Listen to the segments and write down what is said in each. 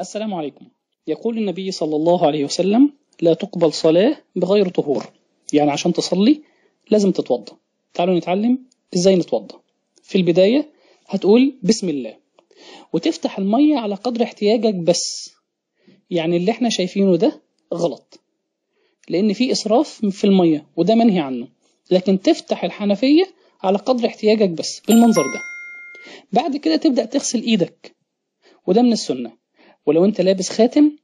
السلام عليكم يقول النبي صلى الله عليه وسلم لا تقبل صلاة بغير طهور يعني عشان تصلي لازم تتوضى تعالوا نتعلم ازاي نتوضى في البداية هتقول بسم الله وتفتح المية على قدر احتياجك بس يعني اللي احنا شايفينه ده غلط لان في اسراف في المية وده منهي عنه لكن تفتح الحنفية على قدر احتياجك بس بالمنظر ده بعد كده تبدأ تغسل ايدك وده من السنة ولو انت لابس خاتم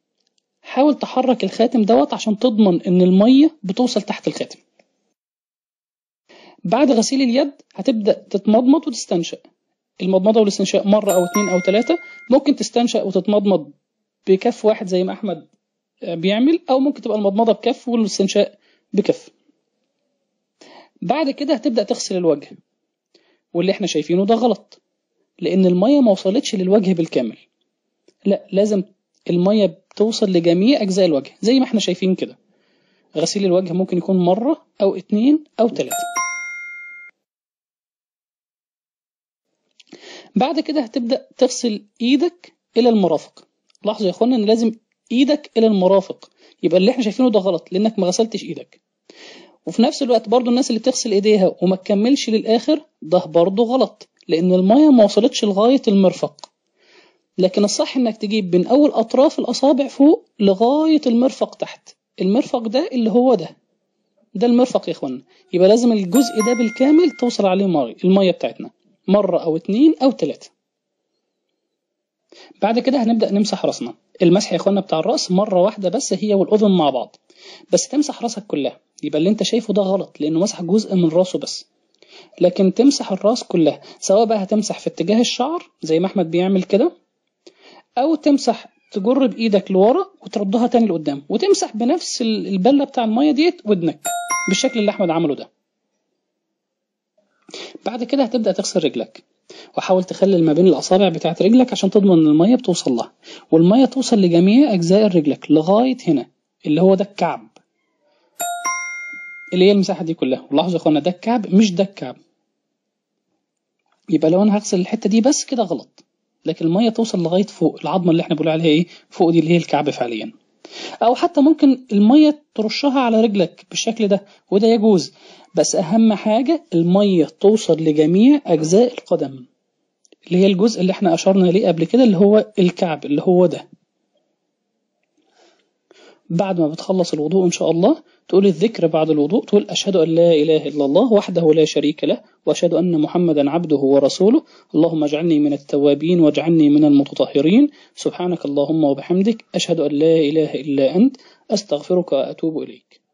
حاول تحرك الخاتم دوت عشان تضمن ان الميه بتوصل تحت الخاتم بعد غسيل اليد هتبدا تتمضمض وتستنشق المضمضه والاستنشاق مره او اتنين او تلاته ممكن تستنشق وتتمضمض بكف واحد زي ما احمد بيعمل او ممكن تبقى المضمضه بكف والاستنشاق بكف بعد كده هتبدا تغسل الوجه واللي احنا شايفينه ده غلط لان الميه ما وصلتش للوجه بالكامل لا لازم الميه بتوصل لجميع اجزاء الوجه زي ما احنا شايفين كده غسيل الوجه ممكن يكون مره او اتنين او تلاته بعد كده هتبدا تغسل ايدك الى المرافق لاحظوا يا اخوانا ان لازم ايدك الى المرافق يبقى اللي احنا شايفينه ده غلط لانك ما غسلتش ايدك وفي نفس الوقت برضو الناس اللي بتغسل ايديها وما تكملش للاخر ده برضو غلط لان الميه ما وصلتش لغايه المرفق لكن الصح انك تجيب من اول اطراف الاصابع فوق لغايه المرفق تحت المرفق ده اللي هو ده ده المرفق يا اخوانا يبقى لازم الجزء ده بالكامل توصل عليه ميه الميه بتاعتنا مره او اتنين او تلاته بعد كده هنبدا نمسح راسنا المسح يا اخوانا بتاع الراس مره واحده بس هي والاذن مع بعض بس تمسح راسك كلها يبقى اللي انت شايفه ده غلط لانه مسح جزء من راسه بس لكن تمسح الراس كلها سواء بقى هتمسح في اتجاه الشعر زي ما احمد بيعمل كده او تمسح تجر بايدك لورا وتردها تاني لقدام وتمسح بنفس البله بتاع الميه ديت ودنك بالشكل اللي احمد عمله ده بعد كده هتبدا تغسل رجلك وحاول تخلل ما بين الاصابع بتاعت رجلك عشان تضمن ان الميه بتوصل لها والميه توصل لجميع اجزاء رجلك لغايه هنا اللي هو ده الكعب اللي هي المساحه دي كلها ولاحظوا يا اخوانا ده الكعب مش ده الكعب يبقى لو انا هغسل الحته دي بس كده غلط لكن الميه توصل لغايه فوق العظمه اللي احنا بنقول عليها ايه فوق دي اللي هي الكعب فعليا او حتى ممكن الميه ترشها على رجلك بالشكل ده وده يجوز بس اهم حاجه الميه توصل لجميع اجزاء القدم اللي هي الجزء اللي احنا اشرنا ليه قبل كده اللي هو الكعب اللي هو ده بعد ما بتخلص الوضوء ان شاء الله تقول الذكر بعد الوضوء تقول اشهد ان لا اله الا الله وحده لا شريك له واشهد ان محمدا عبده ورسوله اللهم اجعلني من التوابين واجعلني من المتطهرين سبحانك اللهم وبحمدك اشهد ان لا اله الا انت استغفرك واتوب اليك